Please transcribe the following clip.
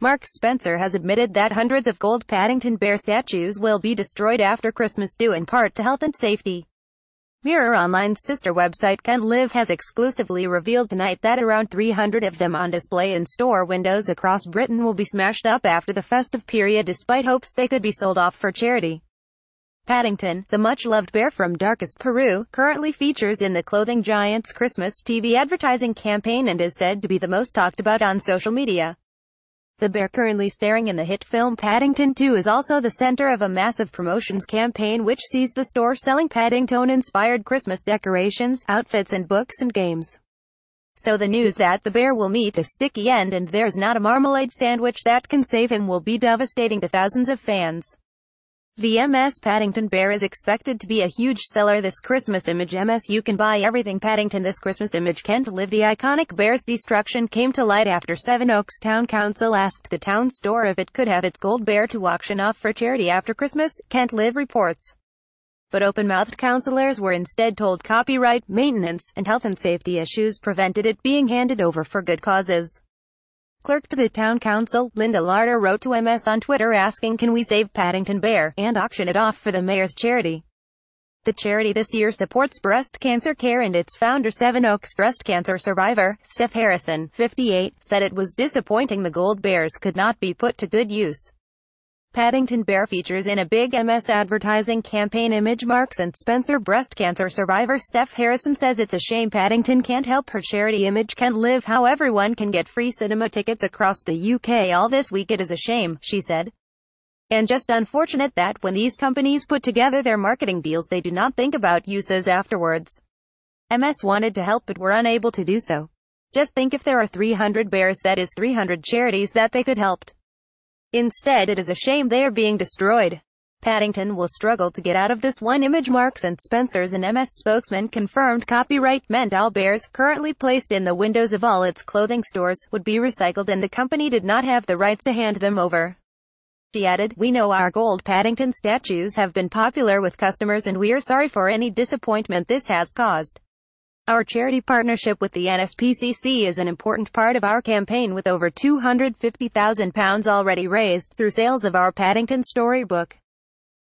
Mark Spencer has admitted that hundreds of gold Paddington Bear statues will be destroyed after Christmas due in part to health and safety. Mirror Online's sister website Can Live has exclusively revealed tonight that around 300 of them on display in store windows across Britain will be smashed up after the festive period despite hopes they could be sold off for charity. Paddington, the much-loved bear from darkest Peru, currently features in the clothing giant's Christmas TV advertising campaign and is said to be the most talked about on social media. The bear currently starring in the hit film Paddington 2 is also the center of a massive promotions campaign which sees the store selling Paddington-inspired Christmas decorations, outfits and books and games. So the news that the bear will meet a sticky end and there's not a marmalade sandwich that can save him will be devastating to thousands of fans. The MS Paddington Bear is expected to be a huge seller this Christmas image MS You can buy everything Paddington this Christmas image can't live The iconic bear's destruction came to light after Seven Oaks Town Council asked the town store if it could have its gold bear to auction off for charity after Christmas, can't live reports. But open-mouthed councilors were instead told copyright, maintenance, and health and safety issues prevented it being handed over for good causes clerk to the town council, Linda Larder wrote to MS on Twitter asking can we save Paddington Bear, and auction it off for the mayor's charity. The charity this year supports breast cancer care and its founder Seven Oaks breast cancer survivor, Steph Harrison, 58, said it was disappointing the gold bears could not be put to good use. Paddington Bear features in a big MS advertising campaign image Marks and Spencer breast cancer survivor Steph Harrison says it's a shame Paddington can't help her charity image can live how everyone can get free cinema tickets across the UK all this week it is a shame, she said. And just unfortunate that when these companies put together their marketing deals they do not think about uses afterwards. MS wanted to help but were unable to do so. Just think if there are 300 bears that is 300 charities that they could help. Instead it is a shame they are being destroyed. Paddington will struggle to get out of this one image Marks and Spencer's and MS spokesman confirmed copyright meant all bears currently placed in the windows of all its clothing stores would be recycled and the company did not have the rights to hand them over. She added, We know our gold Paddington statues have been popular with customers and we are sorry for any disappointment this has caused. Our charity partnership with the NSPCC is an important part of our campaign with over £250,000 already raised through sales of our Paddington storybook.